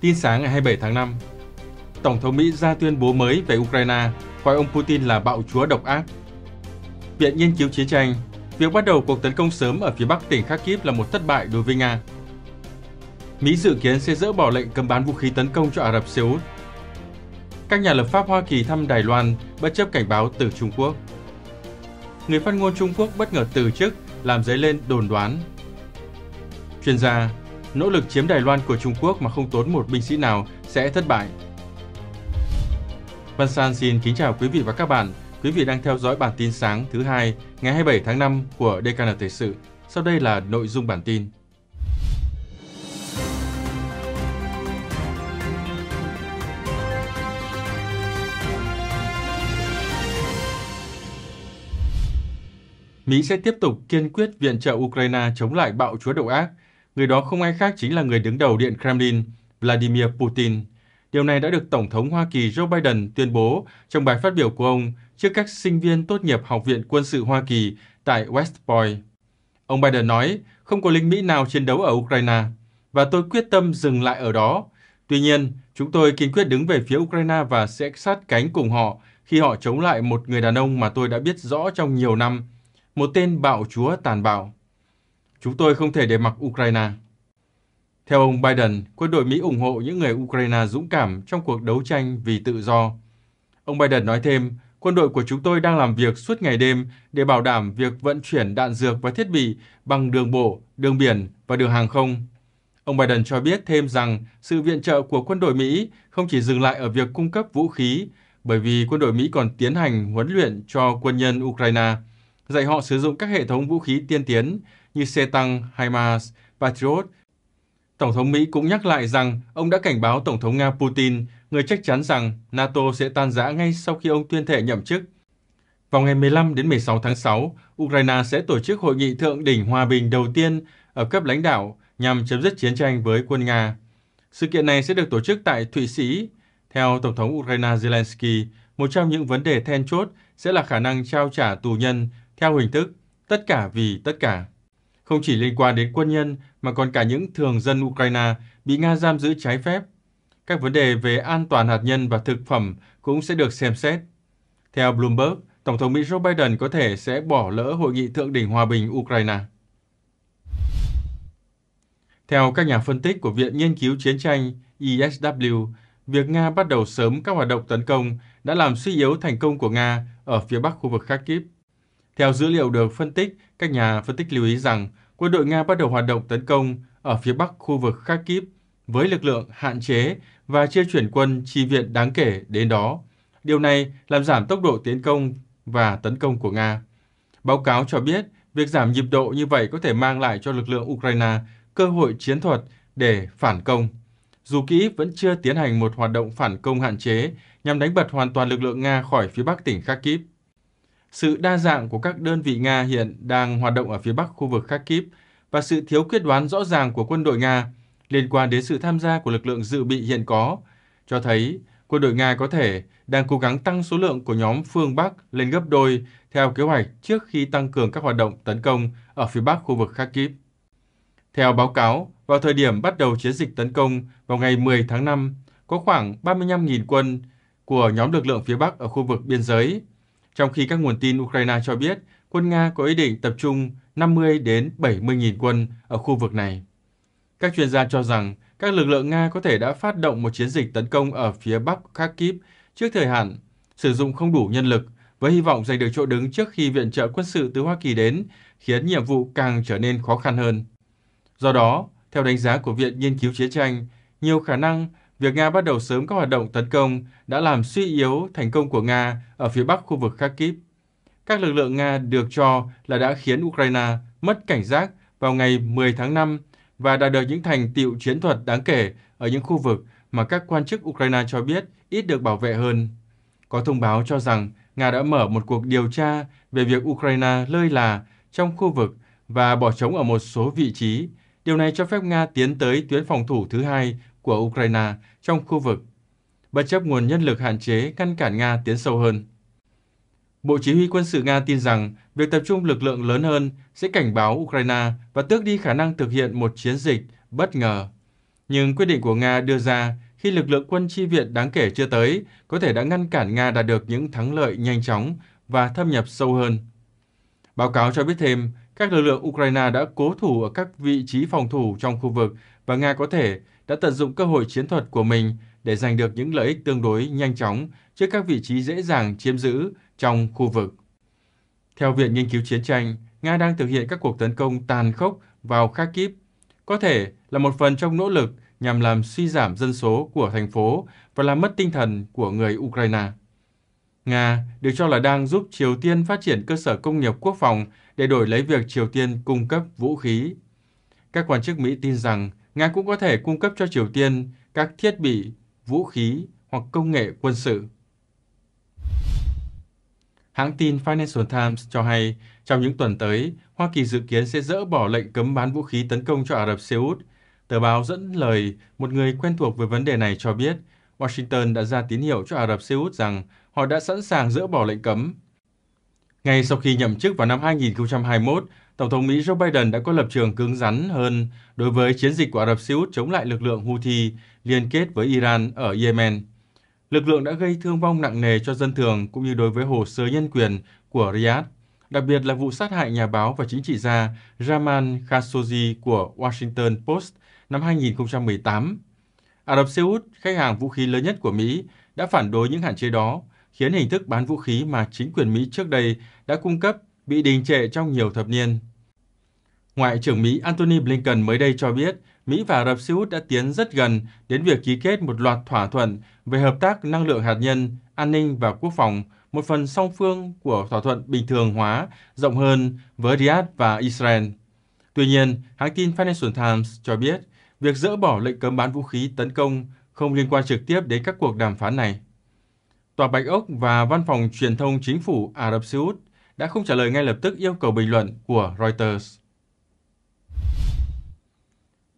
tin sáng ngày 27 tháng 5. Tổng thống Mỹ ra tuyên bố mới về Ukraine, gọi ông Putin là bạo chúa độc ác. Viện Nghiên cứu Chiến tranh, việc bắt đầu cuộc tấn công sớm ở phía bắc tỉnh Kharkiv là một thất bại đối với Nga. Mỹ dự kiến sẽ dỡ bỏ lệnh cấm bán vũ khí tấn công cho Ả Rập Xê Út. Các nhà lập pháp Hoa Kỳ thăm Đài Loan bất chấp cảnh báo từ Trung Quốc. Người phát ngôn Trung Quốc bất ngờ từ chức làm dấy lên đồn đoán. Chuyên gia nỗ lực chiếm Đài Loan của Trung Quốc mà không tốn một binh sĩ nào sẽ thất bại. Văn San xin kính chào quý vị và các bạn. Quý vị đang theo dõi bản tin sáng thứ hai ngày 27 tháng 5 của DKN Thời sự. Sau đây là nội dung bản tin. Mỹ sẽ tiếp tục kiên quyết viện trợ Ukraine chống lại bạo chúa độc ác – Người đó không ai khác chính là người đứng đầu Điện Kremlin, Vladimir Putin. Điều này đã được Tổng thống Hoa Kỳ Joe Biden tuyên bố trong bài phát biểu của ông trước các sinh viên tốt nghiệp Học viện Quân sự Hoa Kỳ tại West Point. Ông Biden nói, không có lính Mỹ nào chiến đấu ở Ukraine, và tôi quyết tâm dừng lại ở đó. Tuy nhiên, chúng tôi kiên quyết đứng về phía Ukraine và sẽ sát cánh cùng họ khi họ chống lại một người đàn ông mà tôi đã biết rõ trong nhiều năm, một tên bạo chúa tàn bạo. Chúng tôi không thể để mặc Ukraine. Theo ông Biden, quân đội Mỹ ủng hộ những người Ukraine dũng cảm trong cuộc đấu tranh vì tự do. Ông Biden nói thêm, quân đội của chúng tôi đang làm việc suốt ngày đêm để bảo đảm việc vận chuyển đạn dược và thiết bị bằng đường bộ, đường biển và đường hàng không. Ông Biden cho biết thêm rằng sự viện trợ của quân đội Mỹ không chỉ dừng lại ở việc cung cấp vũ khí, bởi vì quân đội Mỹ còn tiến hành huấn luyện cho quân nhân Ukraine, dạy họ sử dụng các hệ thống vũ khí tiên tiến như xe tăng HIMARS, Patriot. Tổng thống Mỹ cũng nhắc lại rằng ông đã cảnh báo Tổng thống Nga Putin, người chắc chắn rằng NATO sẽ tan rã ngay sau khi ông tuyên thệ nhậm chức. Vào ngày 15 đến 16 tháng 6, Ukraine sẽ tổ chức hội nghị thượng đỉnh hòa bình đầu tiên ở cấp lãnh đạo nhằm chấm dứt chiến tranh với quân Nga. Sự kiện này sẽ được tổ chức tại Thụy Sĩ. Theo Tổng thống Ukraine Zelensky, một trong những vấn đề then chốt sẽ là khả năng trao trả tù nhân theo hình thức tất cả vì tất cả không chỉ liên quan đến quân nhân mà còn cả những thường dân Ukraine bị Nga giam giữ trái phép. Các vấn đề về an toàn hạt nhân và thực phẩm cũng sẽ được xem xét. Theo Bloomberg, Tổng thống Mỹ Joe Biden có thể sẽ bỏ lỡ hội nghị thượng đỉnh hòa bình Ukraine. Theo các nhà phân tích của Viện Nghiên cứu Chiến tranh ISW, e việc Nga bắt đầu sớm các hoạt động tấn công đã làm suy yếu thành công của Nga ở phía bắc khu vực Kharkiv. Theo dữ liệu được phân tích, các nhà phân tích lưu ý rằng quân đội Nga bắt đầu hoạt động tấn công ở phía bắc khu vực Kharkiv với lực lượng hạn chế và chưa chuyển quân chi viện đáng kể đến đó. Điều này làm giảm tốc độ tiến công và tấn công của Nga. Báo cáo cho biết, việc giảm nhịp độ như vậy có thể mang lại cho lực lượng Ukraine cơ hội chiến thuật để phản công. Dù Kyiv vẫn chưa tiến hành một hoạt động phản công hạn chế nhằm đánh bật hoàn toàn lực lượng Nga khỏi phía bắc tỉnh Kharkiv, sự đa dạng của các đơn vị Nga hiện đang hoạt động ở phía bắc khu vực Kharkiv và sự thiếu quyết đoán rõ ràng của quân đội Nga liên quan đến sự tham gia của lực lượng dự bị hiện có, cho thấy quân đội Nga có thể đang cố gắng tăng số lượng của nhóm phương Bắc lên gấp đôi theo kế hoạch trước khi tăng cường các hoạt động tấn công ở phía bắc khu vực Kharkiv. Theo báo cáo, vào thời điểm bắt đầu chiến dịch tấn công vào ngày 10 tháng 5, có khoảng 35.000 quân của nhóm lực lượng phía Bắc ở khu vực biên giới trong khi các nguồn tin Ukraine cho biết quân Nga có ý định tập trung 50 đến 70 nghìn quân ở khu vực này. Các chuyên gia cho rằng các lực lượng Nga có thể đã phát động một chiến dịch tấn công ở phía bắc Kharkiv trước thời hạn, sử dụng không đủ nhân lực với hy vọng giành được chỗ đứng trước khi viện trợ quân sự từ Hoa Kỳ đến, khiến nhiệm vụ càng trở nên khó khăn hơn. Do đó, theo đánh giá của Viện Nghiên cứu Chiến tranh, nhiều khả năng việc Nga bắt đầu sớm các hoạt động tấn công đã làm suy yếu thành công của Nga ở phía bắc khu vực Kharkiv. Các lực lượng Nga được cho là đã khiến Ukraine mất cảnh giác vào ngày 10 tháng 5 và đạt được những thành tiệu chiến thuật đáng kể ở những khu vực mà các quan chức Ukraine cho biết ít được bảo vệ hơn. Có thông báo cho rằng Nga đã mở một cuộc điều tra về việc Ukraine lơi là trong khu vực và bỏ trống ở một số vị trí. Điều này cho phép Nga tiến tới tuyến phòng thủ thứ hai của Ukraine trong khu vực, bất chấp nguồn nhân lực hạn chế ngăn cản Nga tiến sâu hơn. Bộ Chỉ huy quân sự Nga tin rằng việc tập trung lực lượng lớn hơn sẽ cảnh báo Ukraine và tước đi khả năng thực hiện một chiến dịch bất ngờ. Nhưng quyết định của Nga đưa ra khi lực lượng quân chi viện đáng kể chưa tới có thể đã ngăn cản Nga đạt được những thắng lợi nhanh chóng và thâm nhập sâu hơn. Báo cáo cho biết thêm, các lực lượng Ukraine đã cố thủ ở các vị trí phòng thủ trong khu vực và Nga có thể đã tận dụng cơ hội chiến thuật của mình để giành được những lợi ích tương đối nhanh chóng trước các vị trí dễ dàng chiếm giữ trong khu vực. Theo Viện Nghiên cứu Chiến tranh, Nga đang thực hiện các cuộc tấn công tàn khốc vào Kharkiv, có thể là một phần trong nỗ lực nhằm làm suy giảm dân số của thành phố và làm mất tinh thần của người Ukraine. Nga được cho là đang giúp Triều Tiên phát triển cơ sở công nghiệp quốc phòng để đổi lấy việc Triều Tiên cung cấp vũ khí. Các quan chức Mỹ tin rằng Nga cũng có thể cung cấp cho Triều Tiên các thiết bị, vũ khí hoặc công nghệ quân sự. Hãng tin Financial Times cho hay, trong những tuần tới, Hoa Kỳ dự kiến sẽ dỡ bỏ lệnh cấm bán vũ khí tấn công cho Ả Rập Xê Út. Tờ báo dẫn lời một người quen thuộc với vấn đề này cho biết, Washington đã ra tín hiệu cho Ả Rập Xê Út rằng họ đã sẵn sàng dỡ bỏ lệnh cấm. Ngay sau khi nhậm chức vào năm 2021, Tổng thống Mỹ Joe Biden đã có lập trường cứng rắn hơn đối với chiến dịch của Ả Rập Xê Út chống lại lực lượng Houthi liên kết với Iran ở Yemen. Lực lượng đã gây thương vong nặng nề cho dân thường cũng như đối với hồ sơ nhân quyền của Riyadh, đặc biệt là vụ sát hại nhà báo và chính trị gia Raman Khashoggi của Washington Post năm 2018. Ả Rập Xê Út, khách hàng vũ khí lớn nhất của Mỹ, đã phản đối những hạn chế đó, khiến hình thức bán vũ khí mà chính quyền Mỹ trước đây đã cung cấp bị đình trệ trong nhiều thập niên. Ngoại trưởng Mỹ Antony Blinken mới đây cho biết Mỹ và Ả Rập Xê Út đã tiến rất gần đến việc ký kết một loạt thỏa thuận về hợp tác năng lượng hạt nhân, an ninh và quốc phòng, một phần song phương của thỏa thuận bình thường hóa rộng hơn với Riyadh và Israel. Tuy nhiên, hãng tin Financial Times cho biết việc dỡ bỏ lệnh cấm bán vũ khí tấn công không liên quan trực tiếp đến các cuộc đàm phán này. Tòa Bạch Ốc và Văn phòng Truyền thông Chính phủ Ả Rập Xê Út đã không trả lời ngay lập tức yêu cầu bình luận của Reuters.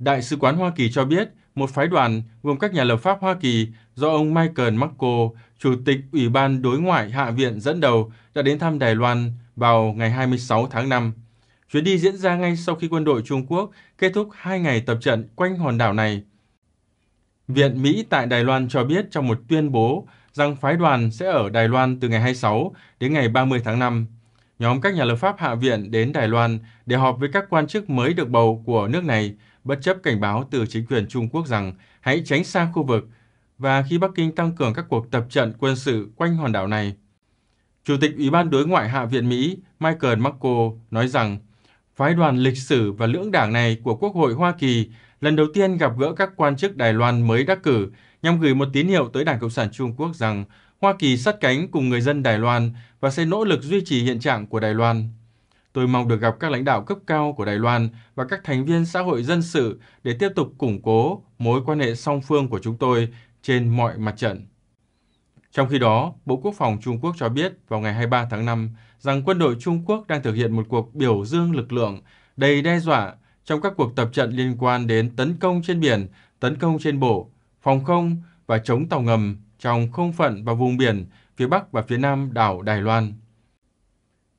Đại sứ quán Hoa Kỳ cho biết, một phái đoàn gồm các nhà lập pháp Hoa Kỳ do ông Michael Marco, Chủ tịch Ủy ban Đối ngoại Hạ viện dẫn đầu, đã đến thăm Đài Loan vào ngày 26 tháng 5. Chuyến đi diễn ra ngay sau khi quân đội Trung Quốc kết thúc hai ngày tập trận quanh hòn đảo này. Viện Mỹ tại Đài Loan cho biết trong một tuyên bố rằng phái đoàn sẽ ở Đài Loan từ ngày 26 đến ngày 30 tháng 5. Nhóm các nhà lập pháp Hạ viện đến Đài Loan để họp với các quan chức mới được bầu của nước này – bất chấp cảnh báo từ chính quyền Trung Quốc rằng hãy tránh xa khu vực và khi Bắc Kinh tăng cường các cuộc tập trận quân sự quanh hòn đảo này. Chủ tịch Ủy ban Đối ngoại Hạ viện Mỹ Michael McCall nói rằng phái đoàn lịch sử và lưỡng đảng này của Quốc hội Hoa Kỳ lần đầu tiên gặp gỡ các quan chức Đài Loan mới đắc cử nhằm gửi một tín hiệu tới Đảng Cộng sản Trung Quốc rằng Hoa Kỳ sát cánh cùng người dân Đài Loan và sẽ nỗ lực duy trì hiện trạng của Đài Loan. Tôi mong được gặp các lãnh đạo cấp cao của Đài Loan và các thành viên xã hội dân sự để tiếp tục củng cố mối quan hệ song phương của chúng tôi trên mọi mặt trận. Trong khi đó, Bộ Quốc phòng Trung Quốc cho biết vào ngày 23 tháng 5 rằng quân đội Trung Quốc đang thực hiện một cuộc biểu dương lực lượng đầy đe dọa trong các cuộc tập trận liên quan đến tấn công trên biển, tấn công trên bộ, phòng không và chống tàu ngầm trong không phận và vùng biển phía Bắc và phía Nam đảo Đài Loan.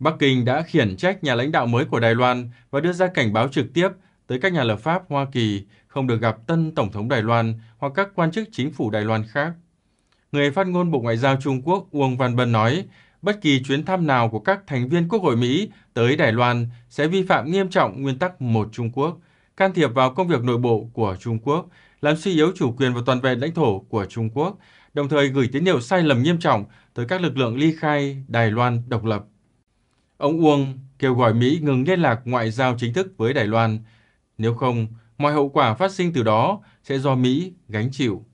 Bắc Kinh đã khiển trách nhà lãnh đạo mới của Đài Loan và đưa ra cảnh báo trực tiếp tới các nhà lập pháp Hoa Kỳ không được gặp tân Tổng thống Đài Loan hoặc các quan chức chính phủ Đài Loan khác. Người phát ngôn Bộ Ngoại giao Trung Quốc Uông Văn Bân nói, bất kỳ chuyến thăm nào của các thành viên Quốc hội Mỹ tới Đài Loan sẽ vi phạm nghiêm trọng nguyên tắc một Trung Quốc, can thiệp vào công việc nội bộ của Trung Quốc, làm suy yếu chủ quyền và toàn vẹn lãnh thổ của Trung Quốc, đồng thời gửi tín hiệu sai lầm nghiêm trọng tới các lực lượng ly khai Đài Loan độc lập. Ông Uông kêu gọi Mỹ ngừng liên lạc ngoại giao chính thức với Đài Loan, nếu không, mọi hậu quả phát sinh từ đó sẽ do Mỹ gánh chịu.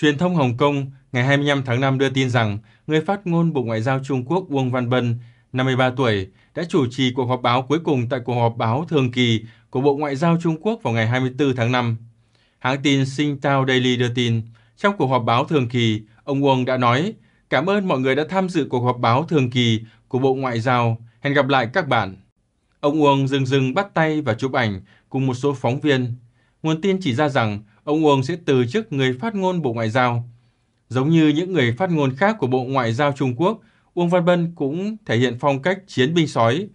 Truyền thông Hồng Kông ngày 25 tháng 5 đưa tin rằng người phát ngôn Bộ Ngoại giao Trung Quốc Uông Văn Bân, 53 tuổi, đã chủ trì cuộc họp báo cuối cùng tại cuộc họp báo thường kỳ của Bộ Ngoại giao Trung Quốc vào ngày 24 tháng 5. Hãng tin tao Daily đưa tin, trong cuộc họp báo thường kỳ, ông Uông đã nói Cảm ơn mọi người đã tham dự cuộc họp báo thường kỳ của Bộ Ngoại giao. Hẹn gặp lại các bạn. Ông Uông dừng dừng bắt tay và chụp ảnh cùng một số phóng viên. Nguồn tin chỉ ra rằng ông Uông sẽ từ chức người phát ngôn Bộ Ngoại giao. Giống như những người phát ngôn khác của Bộ Ngoại giao Trung Quốc, Uông Văn Bân cũng thể hiện phong cách chiến binh sói.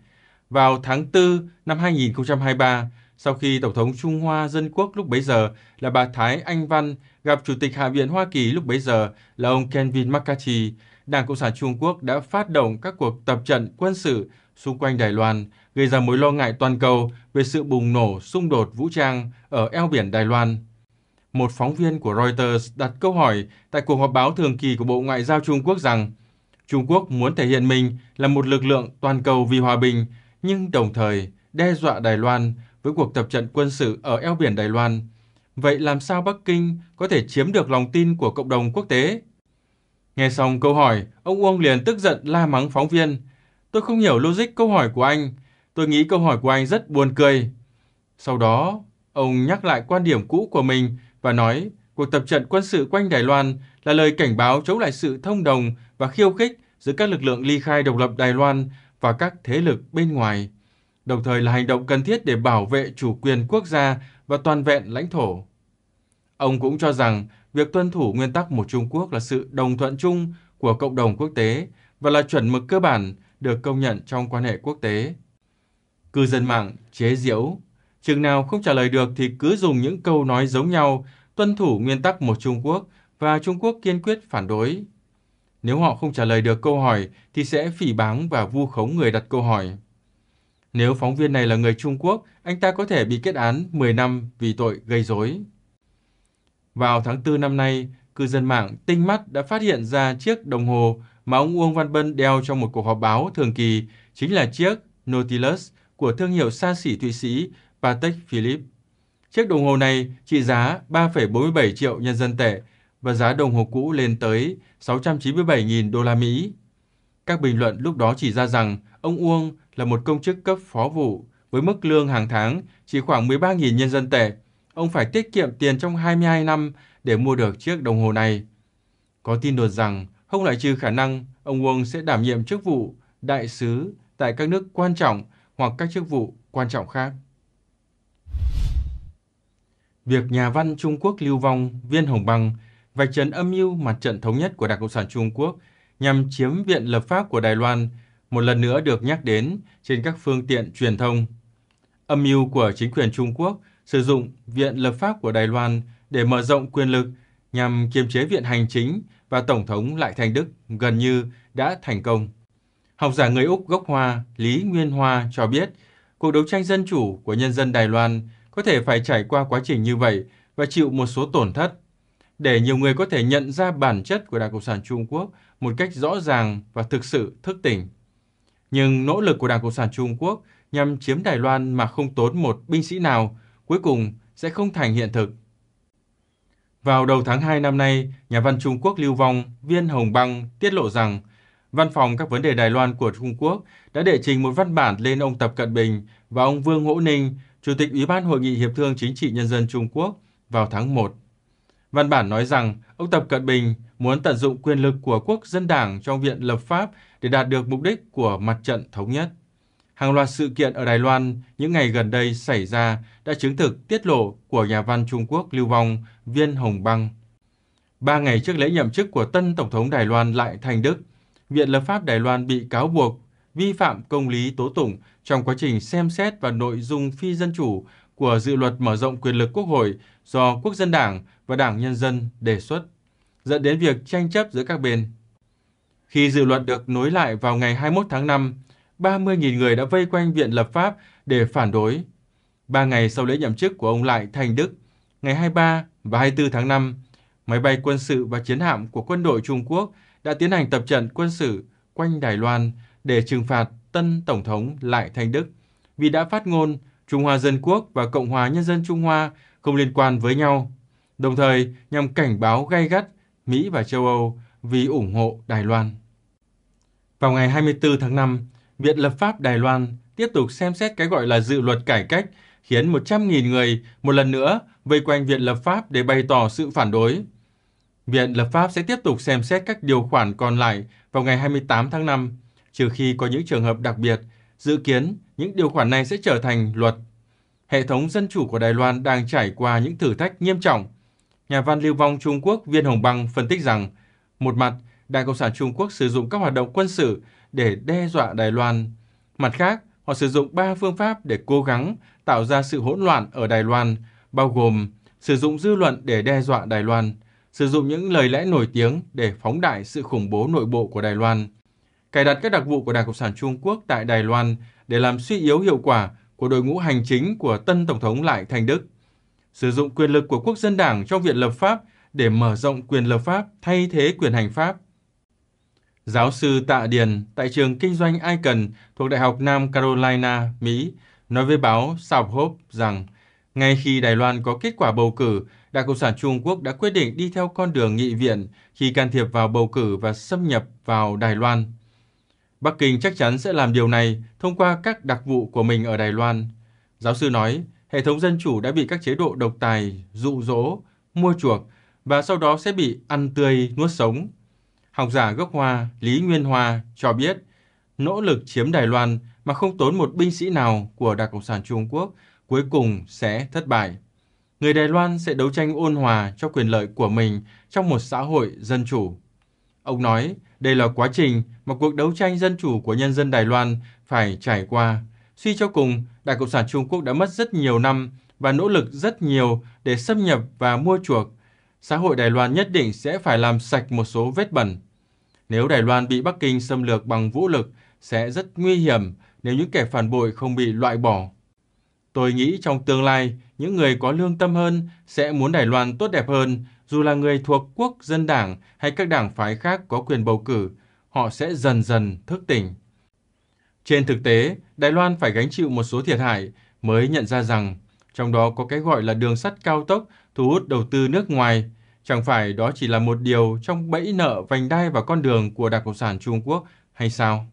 Vào tháng 4 năm 2023, sau khi Tổng thống Trung Hoa Dân Quốc lúc bấy giờ là bà Thái Anh Văn gặp Chủ tịch Hạ viện Hoa Kỳ lúc bấy giờ là ông Kevin McCarthy, Đảng Cộng sản Trung Quốc đã phát động các cuộc tập trận quân sự xung quanh Đài Loan, gây ra mối lo ngại toàn cầu về sự bùng nổ xung đột vũ trang ở eo biển Đài Loan. Một phóng viên của Reuters đặt câu hỏi tại cuộc họp báo thường kỳ của Bộ Ngoại giao Trung Quốc rằng Trung Quốc muốn thể hiện mình là một lực lượng toàn cầu vì hòa bình, nhưng đồng thời đe dọa Đài Loan với cuộc tập trận quân sự ở eo biển Đài Loan – Vậy làm sao Bắc Kinh có thể chiếm được lòng tin của cộng đồng quốc tế? Nghe xong câu hỏi, ông Uông liền tức giận la mắng phóng viên. Tôi không hiểu logic câu hỏi của anh. Tôi nghĩ câu hỏi của anh rất buồn cười. Sau đó, ông nhắc lại quan điểm cũ của mình và nói cuộc tập trận quân sự quanh Đài Loan là lời cảnh báo chống lại sự thông đồng và khiêu khích giữa các lực lượng ly khai độc lập Đài Loan và các thế lực bên ngoài đồng thời là hành động cần thiết để bảo vệ chủ quyền quốc gia và toàn vẹn lãnh thổ. Ông cũng cho rằng việc tuân thủ nguyên tắc một Trung Quốc là sự đồng thuận chung của cộng đồng quốc tế và là chuẩn mực cơ bản được công nhận trong quan hệ quốc tế. Cư dân mạng chế giễu, chừng nào không trả lời được thì cứ dùng những câu nói giống nhau, tuân thủ nguyên tắc một Trung Quốc và Trung Quốc kiên quyết phản đối. Nếu họ không trả lời được câu hỏi thì sẽ phỉ báng và vu khống người đặt câu hỏi. Nếu phóng viên này là người Trung Quốc, anh ta có thể bị kết án 10 năm vì tội gây rối. Vào tháng 4 năm nay, cư dân mạng tinh mắt đã phát hiện ra chiếc đồng hồ mà ông Uông Văn Bân đeo trong một cuộc họp báo thường kỳ chính là chiếc Nautilus của thương hiệu xa xỉ Thụy Sĩ Patek Philippe. Chiếc đồng hồ này trị giá 3,47 triệu nhân dân tệ và giá đồng hồ cũ lên tới 697.000 đô la Mỹ. Các bình luận lúc đó chỉ ra rằng ông Uông là một công chức cấp phó vụ với mức lương hàng tháng chỉ khoảng 13.000 nhân dân tệ. Ông phải tiết kiệm tiền trong 22 năm để mua được chiếc đồng hồ này. Có tin đồn rằng không loại trừ khả năng ông Wong sẽ đảm nhiệm chức vụ đại sứ tại các nước quan trọng hoặc các chức vụ quan trọng khác. Việc nhà văn Trung Quốc lưu vong Viên Hồng Băng vạch trần âm mưu mặt trận thống nhất của Đảng Cộng sản Trung Quốc nhằm chiếm viện lập pháp của Đài Loan – một lần nữa được nhắc đến trên các phương tiện truyền thông. Âm mưu của chính quyền Trung Quốc sử dụng Viện Lập pháp của Đài Loan để mở rộng quyền lực nhằm kiềm chế Viện Hành chính và Tổng thống Lại Thành Đức gần như đã thành công. Học giả người Úc gốc Hoa Lý Nguyên Hoa cho biết, cuộc đấu tranh dân chủ của nhân dân Đài Loan có thể phải trải qua quá trình như vậy và chịu một số tổn thất để nhiều người có thể nhận ra bản chất của Đảng Cộng sản Trung Quốc một cách rõ ràng và thực sự thức tỉnh. Nhưng nỗ lực của Đảng Cộng sản Trung Quốc nhằm chiếm Đài Loan mà không tốn một binh sĩ nào cuối cùng sẽ không thành hiện thực. Vào đầu tháng 2 năm nay, nhà văn Trung Quốc Lưu Vong, Viên Hồng Băng tiết lộ rằng Văn phòng các vấn đề Đài Loan của Trung Quốc đã đệ trình một văn bản lên ông Tập Cận Bình và ông Vương Hỗ Ninh, Chủ tịch Ủy ban Hội nghị Hiệp thương Chính trị Nhân dân Trung Quốc vào tháng 1 Văn bản nói rằng ông Tập Cận Bình muốn tận dụng quyền lực của quốc dân đảng trong viện lập pháp để đạt được mục đích của mặt trận thống nhất. Hàng loạt sự kiện ở Đài Loan những ngày gần đây xảy ra đã chứng thực tiết lộ của nhà văn Trung Quốc lưu vong Viên Hồng Băng. Ba ngày trước lễ nhậm chức của tân Tổng thống Đài Loan Lại Thành Đức, Viện Lập pháp Đài Loan bị cáo buộc vi phạm công lý tố tụng trong quá trình xem xét và nội dung phi dân chủ của dự luật mở rộng quyền lực Quốc hội do Quốc dân Đảng và Đảng Nhân dân đề xuất, dẫn đến việc tranh chấp giữa các bên. Khi dự luật được nối lại vào ngày 21 tháng 5, 30.000 người đã vây quanh Viện Lập pháp để phản đối. Ba ngày sau lễ nhậm chức của ông Lại Thành Đức, ngày 23 và 24 tháng 5, máy bay quân sự và chiến hạm của quân đội Trung Quốc đã tiến hành tập trận quân sự quanh Đài Loan để trừng phạt tân Tổng thống Lại Thành Đức vì đã phát ngôn Trung Hoa Dân Quốc và Cộng hòa Nhân dân Trung Hoa không liên quan với nhau, đồng thời nhằm cảnh báo gay gắt Mỹ và châu Âu vì ủng hộ Đài Loan. Vào ngày 24 tháng 5, Viện Lập pháp Đài Loan tiếp tục xem xét cái gọi là dự luật cải cách khiến 100.000 người một lần nữa vây quanh Viện Lập pháp để bày tỏ sự phản đối. Viện Lập pháp sẽ tiếp tục xem xét các điều khoản còn lại vào ngày 28 tháng 5, trừ khi có những trường hợp đặc biệt, dự kiến những điều khoản này sẽ trở thành luật. Hệ thống dân chủ của Đài Loan đang trải qua những thử thách nghiêm trọng. Nhà văn lưu vong Trung Quốc Viên Hồng Băng phân tích rằng, một mặt, Đảng Cộng sản Trung Quốc sử dụng các hoạt động quân sự để đe dọa Đài Loan. Mặt khác, họ sử dụng ba phương pháp để cố gắng tạo ra sự hỗn loạn ở Đài Loan, bao gồm sử dụng dư luận để đe dọa Đài Loan, sử dụng những lời lẽ nổi tiếng để phóng đại sự khủng bố nội bộ của Đài Loan, cài đặt các đặc vụ của Đảng Cộng sản Trung Quốc tại Đài Loan để làm suy yếu hiệu quả của đội ngũ hành chính của tân Tổng thống Lại Thành Đức, sử dụng quyền lực của quốc dân đảng trong viện lập pháp để mở rộng quyền lập pháp thay thế quyền hành pháp. Giáo sư Tạ Điền tại trường kinh doanh Icon thuộc Đại học Nam Carolina, Mỹ, nói với báo South Hope rằng ngay khi Đài Loan có kết quả bầu cử, Đảng Cộng sản Trung Quốc đã quyết định đi theo con đường nghị viện khi can thiệp vào bầu cử và xâm nhập vào Đài Loan. Bắc Kinh chắc chắn sẽ làm điều này thông qua các đặc vụ của mình ở Đài Loan. Giáo sư nói, hệ thống dân chủ đã bị các chế độ độc tài, dụ dỗ, mua chuộc và sau đó sẽ bị ăn tươi, nuốt sống. Học giả gốc Hoa Lý Nguyên Hoa cho biết, nỗ lực chiếm Đài Loan mà không tốn một binh sĩ nào của Đảng Cộng sản Trung Quốc cuối cùng sẽ thất bại. Người Đài Loan sẽ đấu tranh ôn hòa cho quyền lợi của mình trong một xã hội dân chủ. Ông nói, đây là quá trình mà cuộc đấu tranh dân chủ của nhân dân Đài Loan phải trải qua. Suy cho cùng, Đảng Cộng sản Trung Quốc đã mất rất nhiều năm và nỗ lực rất nhiều để xâm nhập và mua chuộc. Xã hội Đài Loan nhất định sẽ phải làm sạch một số vết bẩn. Nếu Đài Loan bị Bắc Kinh xâm lược bằng vũ lực, sẽ rất nguy hiểm nếu những kẻ phản bội không bị loại bỏ. Tôi nghĩ trong tương lai, những người có lương tâm hơn sẽ muốn Đài Loan tốt đẹp hơn dù là người thuộc quốc dân đảng hay các đảng phái khác có quyền bầu cử, họ sẽ dần dần thức tỉnh. Trên thực tế, Đài Loan phải gánh chịu một số thiệt hại mới nhận ra rằng trong đó có cái gọi là đường sắt cao tốc thu hút đầu tư nước ngoài. Chẳng phải đó chỉ là một điều trong bẫy nợ vành đai và con đường của Đảng Cộng sản Trung Quốc hay sao?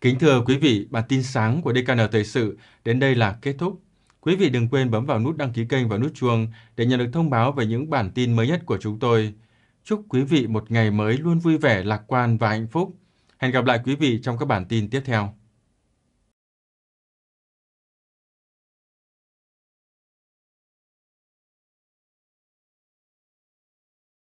Kính thưa quý vị, bản tin sáng của DKN Thời sự đến đây là kết thúc. Quý vị đừng quên bấm vào nút đăng ký kênh và nút chuông để nhận được thông báo về những bản tin mới nhất của chúng tôi. Chúc quý vị một ngày mới luôn vui vẻ, lạc quan và hạnh phúc. Hẹn gặp lại quý vị trong các bản tin tiếp theo.